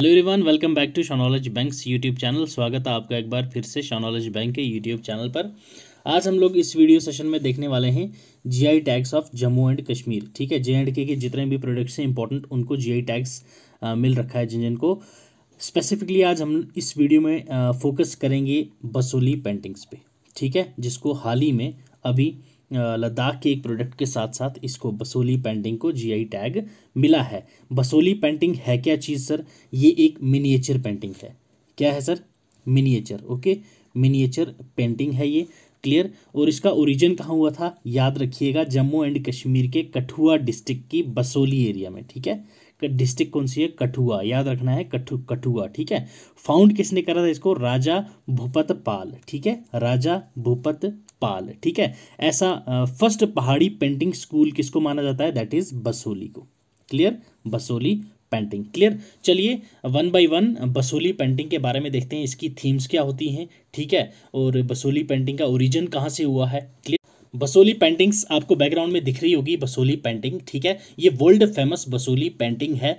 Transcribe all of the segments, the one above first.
hello everyone welcome back to शॉनोलॉज banks YouTube channel स्वागत है आपका एक बार फिर से शॉनोलॉज बैंक के यूट्यूब चैनल पर आज हम लोग इस वीडियो सेशन में देखने वाले हैं GI tags of Jammu and Kashmir ठीक है जे एंड के जितने भी प्रोडक्ट्स हैं इंपॉर्टेंट उनको जीआई टैक्स मिल रखा है जिन जिनको स्पेसिफिकली आज हम इस वीडियो में फोकस करेंगे बसोली पेंटिंग्स पे ठीक है जिसको हाल ही में अभी लद्दाख के एक प्रोडक्ट के साथ साथ इसको बसोली पेंटिंग को जीआई टैग मिला है बसोली पेंटिंग है क्या चीज़ सर ये एक मिनिएचर पेंटिंग है क्या है sir miniature okay miniature painting है ये क्लियर और इसका ओरिजिन कहाँ हुआ था याद रखिएगा जम्मू एंड कश्मीर के कठुआ डिस्ट्रिक्ट की बसोली एरिया में ठीक है डिस्ट्रिक्ट कौन सी है कठुआ याद रखना है कठु कठुआ ठीक है फाउंड किसने करा था इसको राजा भूपत पाल ठीक है राजा भूपत पाल ठीक है ऐसा फर्स्ट पहाड़ी पेंटिंग स्कूल किसको माना जाता है दैट इज बसोली को क्लियर बसोली पेंटिंग क्लियर चलिए one by one Basohli painting के बारे में देखते हैं इसकी थीम्स क्या होती हैं ठीक है और बसोली पेंटिंग का ओरिजिन कहाँ से हुआ है क्लियर बसोली पेंटिंग्स आपको बैकग्राउंड में दिख रही होगी बसोली पेंटिंग ठीक है ये वर्ल्ड फेमस बसोली पेंटिंग है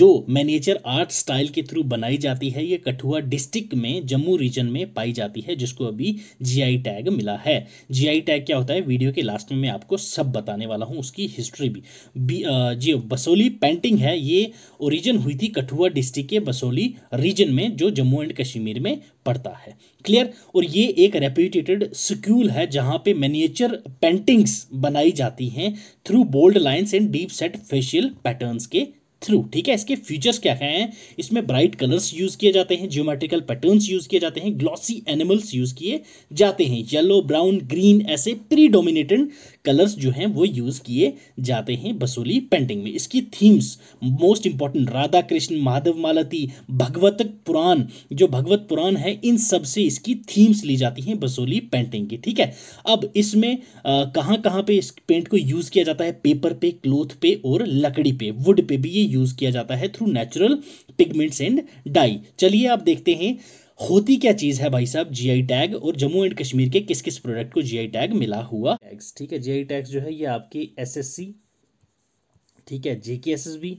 जो मैनेचर आर्ट स्टाइल के थ्रू बनाई जाती है ये कठुआ डिस्ट्रिक्ट में जम्मू रीजन में पाई जाती है जिसको अभी जीआई टैग मिला है जीआई टैग क्या होता है वीडियो के लास्ट में मैं आपको सब बताने वाला हूँ उसकी हिस्ट्री भी, भी जी बसोली पेंटिंग है ये ओरिजिन हुई थी कठुआ डिस्ट्रिक्ट के बसोली रीजन में जो जम्मू एंड कश्मीर में पड़ता है क्लियर और ये एक रेप्यूटेटेड स्क्यूल है जहाँ पे मैनिएचर पेंटिंग्स बनाई जाती हैं through bold lines and deep set facial patterns के थ्रू ठीक है इसके फीचर्स क्या क्या हैं इसमें ब्राइट कलर्स यूज़ किए जाते हैं ज्योमेट्रिकल पैटर्न्स यूज़ किए जाते हैं ग्लॉसी एनिमल्स यूज़ किए जाते हैं येलो ब्राउन ग्रीन ऐसे प्रीडोमिनेटेंट कलर्स जो हैं वो यूज़ किए जाते हैं बसोली पेंटिंग में इसकी themes most important Radha Krishna Madhav Malati Bhagwat Puran जो भगवत पुराण है इन सबसे इसकी थीम्स ली जाती हैं बसोली पेंटिंग की ठीक है अब इसमें कहाँ कहाँ पे इस पेंट को यूज़ किया जाता है पेपर पे क्लोथ पे और लकड़ी पे वुड पे भी ये यूज़ किया जाता है through natural pigments and dye चलिए आप देखते हैं होती क्या चीज़ है भाई साहब जीआई टैग और जम्मू एंड कश्मीर के किस किस प्रोडक्ट को जीआई टैग मिला हुआ टैग्स ठीक है जीआई टैग्स जो है ये आपकी एसएससी ठीक है जे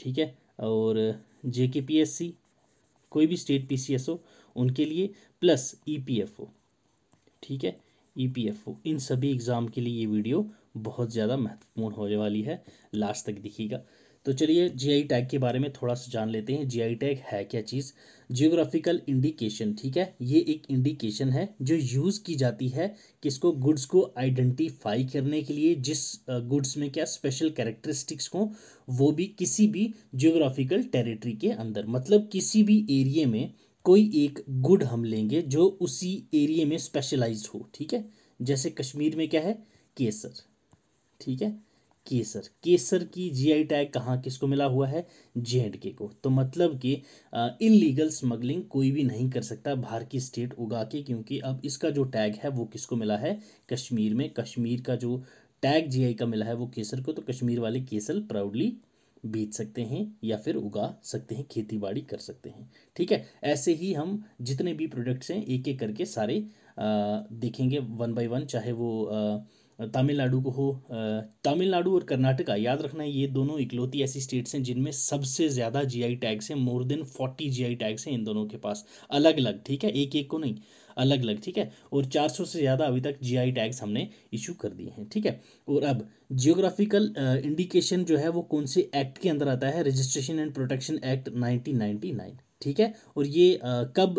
ठीक है और जेके पी एस सी कोई भी स्टेट पी सी एस उनके लिए plus E P F O ठीक है ई पी एफ ओ इन सभी एग्ज़ाम के लिए ये वीडियो बहुत ज़्यादा महत्वपूर्ण होने वाली है लास्ट तक दिखेगा तो चलिए जीआई टैग के बारे में थोड़ा सा जान लेते हैं जीआई टैग है क्या चीज़ जियोग्राफिकल इंडिकेशन ठीक है ये एक इंडिकेशन है जो यूज़ की जाती है किसको गुड्स को आइडेंटिफाई करने के लिए जिस गुड्स में क्या स्पेशल कैरेक्टरिस्टिक्स हो वो भी किसी भी जियोग्राफिकल टेरिटरी के अंदर मतलब किसी भी एरिए में कोई एक गुड हम लेंगे जो उसी एरिए में स्पेशलाइज हो ठीक है जैसे कश्मीर में क्या है केसर ठीक है केसर केसर की जीआई टैग कहाँ किसको मिला हुआ है जे एंड के को तो मतलब कि इलीगल स्मगलिंग कोई भी नहीं कर सकता बाहर की स्टेट उगा के क्योंकि अब इसका जो टैग है वो किसको मिला है कश्मीर में कश्मीर का जो टैग जीआई का मिला है वो केसर को तो कश्मीर वाले केसर प्राउडली बीत सकते हैं या फिर उगा सकते हैं खेती बाड़ी कर सकते हैं ठीक है ऐसे ही हम जितने भी प्रोडक्ट्स हैं एक एक करके सारे आ, देखेंगे वन बाय वन चाहे वो आ, तमिलनाडु को हो तमिलनाडु और कर्नाटका याद रखना है ये दोनों इकलौती ऐसी स्टेट्स हैं जिनमें सबसे ज़्यादा जीआई टैग्स हैं more than forty GI tags हैं इन दोनों के पास अलग अलग ठीक है एक एक को नहीं अलग अलग ठीक है और 400 से ज़्यादा अभी तक जीआई टैग्स हमने इशू कर दिए हैं ठीक है और अब जियोग्राफिकल इंडिकेशन जो है वो कौन से एक्ट के अंदर आता है registration and protection act nineteen ठीक है और ये आ, कब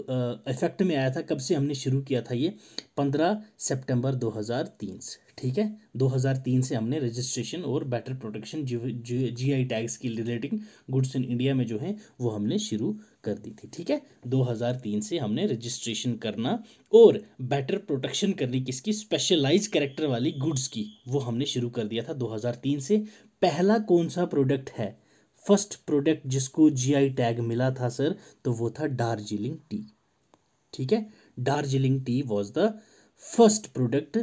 इफ़ेक्ट में आया था कब से हमने शुरू किया था ये पंद्रह सितंबर 2003 से ठीक है 2003 से हमने रजिस्ट्रेशन और better protection G I tags की रिलेटिंग गुड्स इन इंडिया में जो है वो हमने शुरू कर दी थी ठीक है 2003 से हमने रजिस्ट्रेशन करना और बेटर प्रोटेक्शन करनी किसकी स्पेशलाइज करेक्टर वाली गुड्स की वो हमने शुरू कर दिया था 2003 से पहला कौन सा प्रोडक्ट है फर्स्ट प्रोडक्ट जिसको जीआई टैग मिला था सर तो वो था डार्जिलिंग टी ठीक है Darjeeling tea was the first product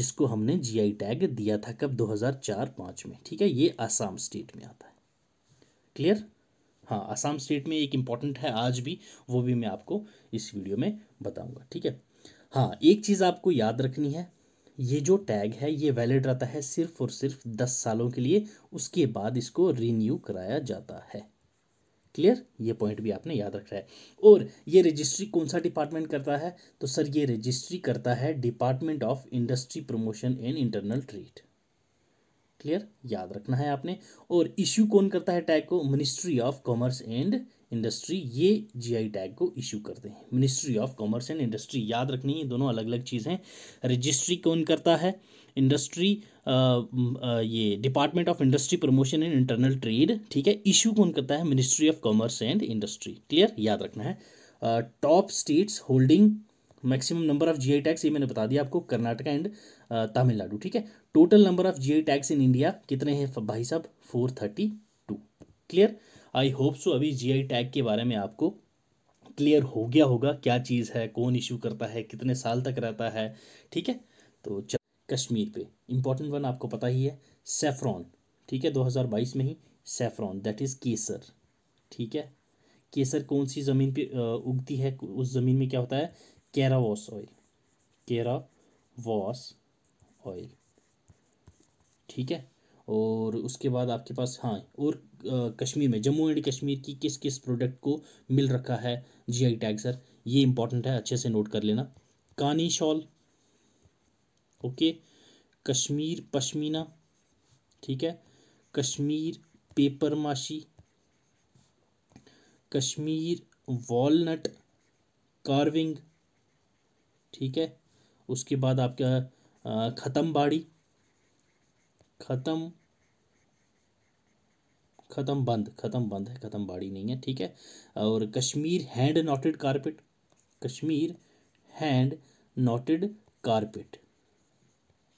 जिसको हमने जीआई टैग दिया था कब 2004-5 में ठीक है ये आसाम स्टेट में आता है क्लियर हाँ आसाम स्टेट में एक इम्पॉर्टेंट है आज भी वो भी मैं आपको इस वीडियो में बताऊंगा ठीक है हाँ एक चीज़ आपको याद रखनी है ये जो टैग है ये वैलिड रहता है सिर्फ और सिर्फ दस सालों के लिए उसके बाद इसको रिन्यू कराया जाता है क्लियर ये पॉइंट भी आपने याद रखा है और ये रजिस्ट्री कौन सा डिपार्टमेंट करता है तो सर ये रजिस्ट्री करता है department of industry promotion and internal trade clear याद रखना है आपने और इश्यू कौन करता है टैग को ministry of commerce and industry ये जीआई टैग को इशू करते हैं ministry of commerce and industry याद रखनी है दोनों अलग अलग चीज़ हैं रजिस्ट्री कौन करता है इंडस्ट्री ये department of industry promotion and internal trade ठीक है इशू कौन करता है ministry of commerce and industry clear याद रखना है top states holding maximum number of GI tags ये मैंने बता दिया आपको कर्नाटका एंड तमिलनाडु ठीक है total number of GI tags in India कितने हैं भाई साहब four thirty two clear I hope so अभी जीआई टैग के बारे में आपको क्लियर हो गया होगा क्या चीज़ है कौन इशू करता है कितने साल तक रहता है ठीक है तो कश्मीर पे इम्पोर्टेंट वन आपको पता ही है सेफ्रॉन ठीक है 2022 में ही सेफ्रॉन दैट इज़ केसर ठीक है केसर कौन सी ज़मीन पे उगती है उस ज़मीन में क्या होता है कैरावॉस ऑयल केरा वॉस ऑयल ठीक है और उसके बाद आपके पास हाँ और कश्मीर में जम्मू एंड कश्मीर की किस किस प्रोडक्ट को मिल रखा है आई टैग सर ये इंपॉर्टेंट है अच्छे से नोट कर लेना कानी शॉल ओके कश्मीर पश्मीना ठीक है कश्मीर पेपर माशी कश्मीर वॉलनट कार्विंग ठीक है उसके बाद आपका ख़त्म बाड़ी ख़त्म ख़त्म बंद ख़त्म बंद है ख़त्म बाड़ी नहीं है ठीक है और Kashmir hand knotted carpet Kashmir hand knotted carpet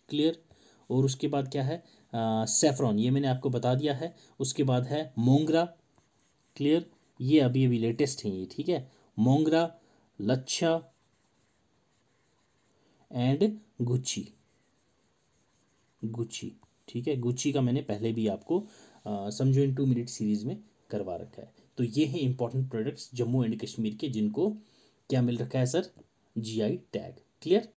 clear और उसके बाद क्या है सेफ्रॉन ये मैंने आपको बता दिया है उसके बाद है मोंगरा क्लियर ये अभी अभी लेटेस्ट हैं ये ठीक है मोंगरा लच्छा एंड गुच्ची गुच्ची ठीक है गुच्ची का मैंने पहले भी आपको समझो इन टू मिनट सीरीज़ में करवा रखा है तो ये है important products Jammu and Kashmir के जिनको क्या मिल रखा है सर जीआई टैग क्लियर